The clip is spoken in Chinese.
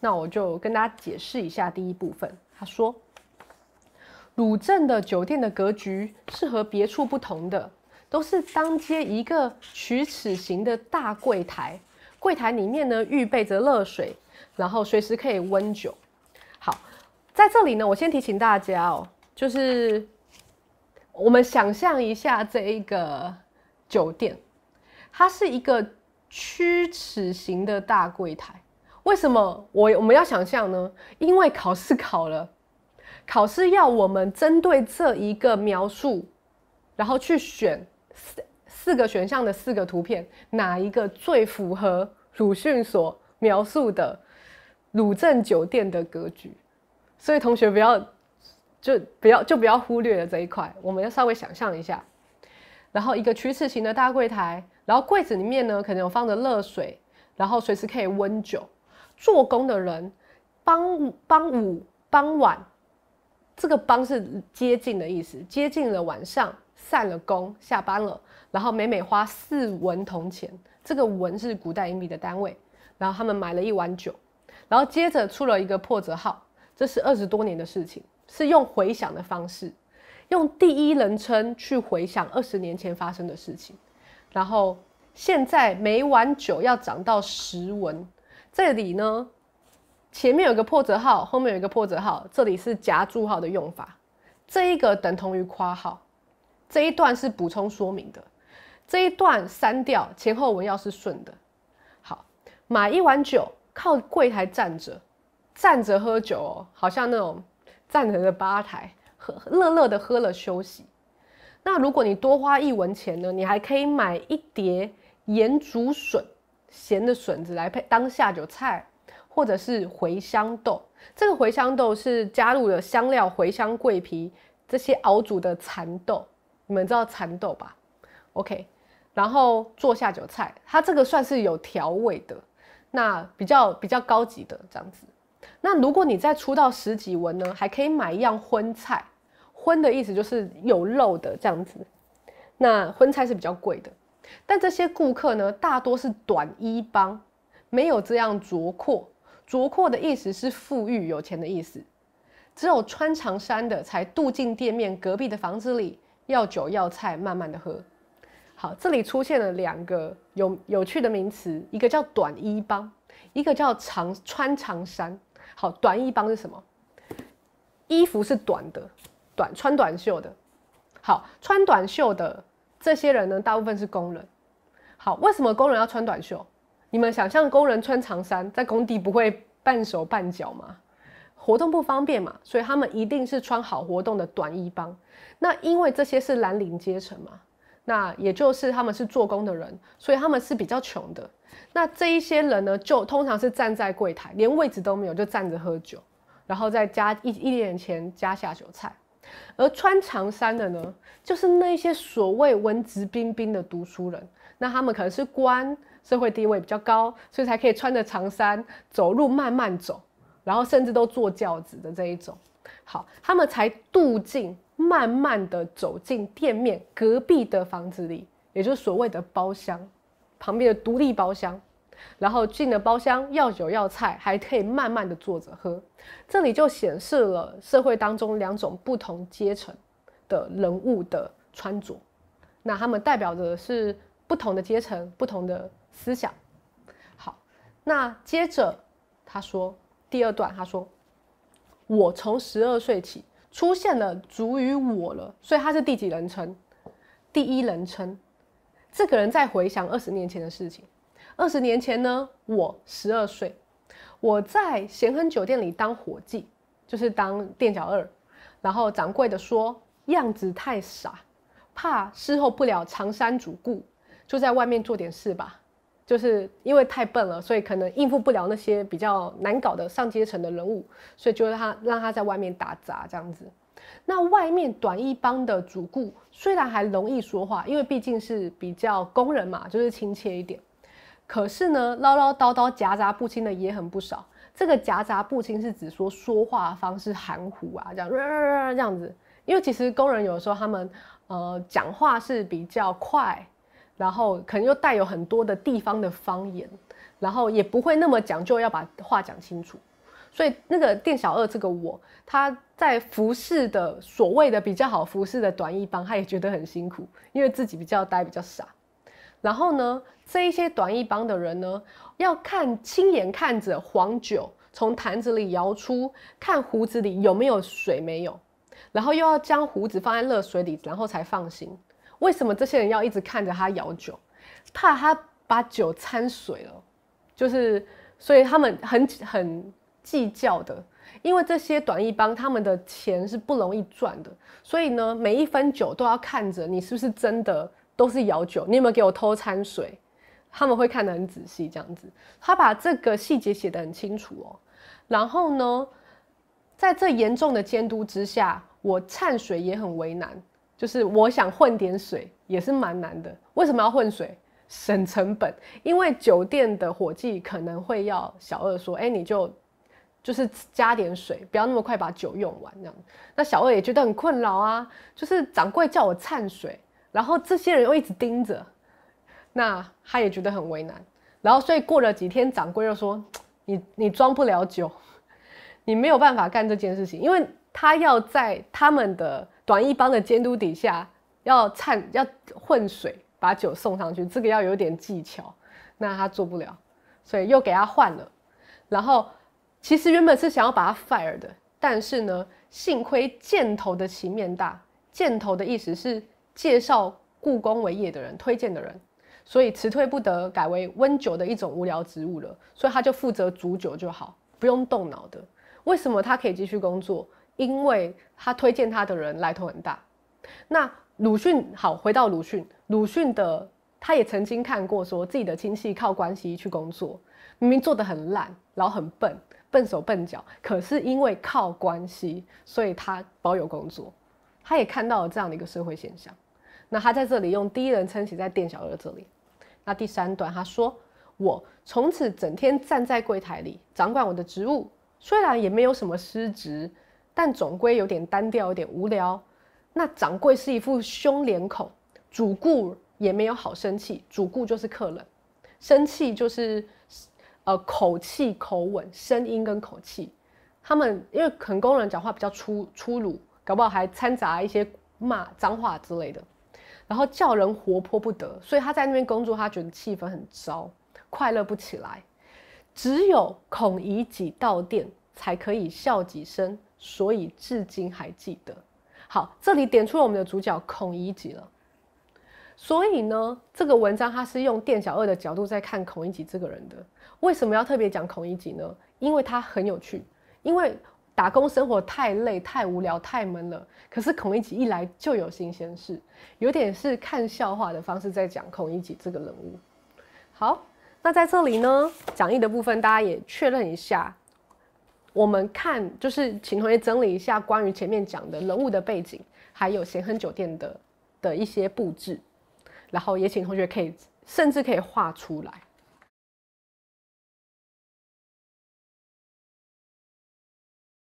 那我就跟大家解释一下第一部分。他说，鲁镇的酒店的格局是和别处不同的，都是当街一个曲尺型的大柜台，柜台里面呢预备着热水，然后随时可以温酒。好，在这里呢，我先提醒大家哦，就是我们想象一下这一个酒店，它是一个曲尺型的大柜台。为什么我我们要想象呢？因为考试考了，考试要我们针对这一个描述，然后去选四四个选项的四个图片，哪一个最符合鲁迅所描述的鲁镇酒店的格局？所以同学不要就不要就不要忽略了这一块，我们要稍微想象一下，然后一个曲尺型的大柜台，然后柜子里面呢可能有放着热水，然后随时可以温酒。做工的人，帮帮午帮晚，这个帮是接近的意思，接近了晚上，散了工，下班了，然后每每花四文铜钱，这个文是古代银币的单位，然后他们买了一碗酒，然后接着出了一个破折号，这是二十多年的事情，是用回想的方式，用第一人称去回想二十年前发生的事情，然后现在每碗酒要涨到十文。这里呢，前面有个破折号，后面有一个破折号，这里是夹住号的用法，这一个等同于括号，这一段是补充说明的，这一段删掉，前后文要是顺的。好，买一碗酒，靠柜台站着，站着喝酒，好像那种站着的吧台，喝乐乐的喝了休息。那如果你多花一文钱呢，你还可以买一碟盐竹笋。咸的笋子来配当下酒菜，或者是茴香豆。这个茴香豆是加入了香料、茴香、桂皮这些熬煮的蚕豆。你们知道蚕豆吧？OK，然后做下酒菜，它这个算是有调味的，那比较比较高级的这样子。那如果你再出到十几文呢，还可以买一样荤菜。荤的意思就是有肉的这样子。那荤菜是比较贵的。但这些顾客呢，大多是短衣帮，没有这样着阔。着阔的意思是富裕、有钱的意思。只有穿长衫的才渡进店面隔壁的房子里，要酒要菜，慢慢的喝。好，这里出现了两个有有趣的名词，一个叫短衣帮，一个叫长穿长衫。好，短衣帮是什么？衣服是短的，短穿短袖的。好，穿短袖的。这些人呢，大部分是工人。好，为什么工人要穿短袖？你们想象工人穿长衫在工地不会半手半脚吗？活动不方便嘛，所以他们一定是穿好活动的短衣帮。那因为这些是蓝领阶层嘛，那也就是他们是做工的人，所以他们是比较穷的。那这一些人呢，就通常是站在柜台，连位置都没有就站着喝酒，然后再加一一点钱加下酒菜。而穿长衫的呢，就是那些所谓文质彬彬的读书人，那他们可能是官，社会地位比较高，所以才可以穿着长衫走路慢慢走，然后甚至都坐轿子的这一种。好，他们才踱进慢慢的走进店面隔壁的房子里，也就是所谓的包厢，旁边的独立包厢。然后进了包厢，要酒要菜，还可以慢慢的坐着喝。这里就显示了社会当中两种不同阶层的人物的穿着，那他们代表的是不同的阶层，不同的思想。好，那接着他说第二段，他说：“我从十二岁起出现了主语我了，所以他是第几人称？第一人称。这个人在回想二十年前的事情。”二十年前呢，我十二岁，我在咸亨酒店里当伙计，就是当店小二。然后掌柜的说：“样子太傻，怕侍候不了长衫主顾，就在外面做点事吧。”就是因为太笨了，所以可能应付不了那些比较难搞的上阶层的人物，所以就让他让他在外面打杂这样子。那外面短衣帮的主顾虽然还容易说话，因为毕竟是比较工人嘛，就是亲切一点。可是呢，唠唠叨叨、夹杂不清的也很不少。这个夹杂不清是指说说话方式含糊啊，这样这样子。因为其实工人有的时候他们呃讲话是比较快，然后可能又带有很多的地方的方言，然后也不会那么讲究要把话讲清楚。所以那个店小二这个我，他在服侍的所谓的比较好服侍的短衣帮，他也觉得很辛苦，因为自己比较呆，比较傻。然后呢，这一些短一帮的人呢，要看亲眼看着黄酒从坛子里摇出，看壶子里有没有水没有，然后又要将壶子放在热水里，然后才放心。为什么这些人要一直看着他摇酒，怕他把酒掺水了？就是所以他们很很计较的，因为这些短一帮他们的钱是不容易赚的，所以呢，每一分酒都要看着你是不是真的。都是摇酒，你有没有给我偷掺水？他们会看得很仔细，这样子，他把这个细节写得很清楚哦。然后呢，在这严重的监督之下，我掺水也很为难，就是我想混点水也是蛮难的。为什么要混水？省成本，因为酒店的伙计可能会要小二说：“哎，你就就是加点水，不要那么快把酒用完。”这样，那小二也觉得很困扰啊。就是掌柜叫我掺水。然后这些人又一直盯着，那他也觉得很为难。然后，所以过了几天，掌柜又说：“你你装不了酒，你没有办法干这件事情，因为他要在他们的短一帮的监督底下，要掺要混水把酒送上去，这个要有点技巧。那他做不了，所以又给他换了。然后，其实原本是想要把他 fire 的，但是呢，幸亏箭头的旗面大，箭头的意思是。”介绍故宫为业的人推荐的人，所以辞退不得，改为温酒的一种无聊职务了。所以他就负责煮酒就好，不用动脑的。为什么他可以继续工作？因为他推荐他的人来头很大。那鲁迅好，回到鲁迅，鲁迅的他也曾经看过，说自己的亲戚靠关系去工作，明明做的很烂，然后很笨，笨手笨脚，可是因为靠关系，所以他保有工作。他也看到了这样的一个社会现象。那他在这里用第一人称写在店小二这里。那第三段他说：“我从此整天站在柜台里掌管我的职务，虽然也没有什么失职，但总归有点单调，有点无聊。”那掌柜是一副凶脸孔，主顾也没有好生气。主顾就是客人，生气就是呃口气、口吻、声音跟口气。他们因为肯工人讲话比较粗粗鲁，搞不好还掺杂一些骂脏话之类的。然后叫人活泼不得，所以他在那边工作，他觉得气氛很糟，快乐不起来。只有孔乙己到店才可以笑几声，所以至今还记得。好，这里点出了我们的主角孔乙己了。所以呢，这个文章他是用电小二的角度在看孔乙己这个人的。为什么要特别讲孔乙己呢？因为他很有趣，因为。打工生活太累、太无聊、太闷了。可是孔乙己一来就有新鲜事，有点是看笑话的方式在讲孔乙己这个人物。好，那在这里呢，讲义的部分大家也确认一下。我们看，就是请同学整理一下关于前面讲的人物的背景，还有咸亨酒店的的一些布置，然后也请同学可以甚至可以画出来。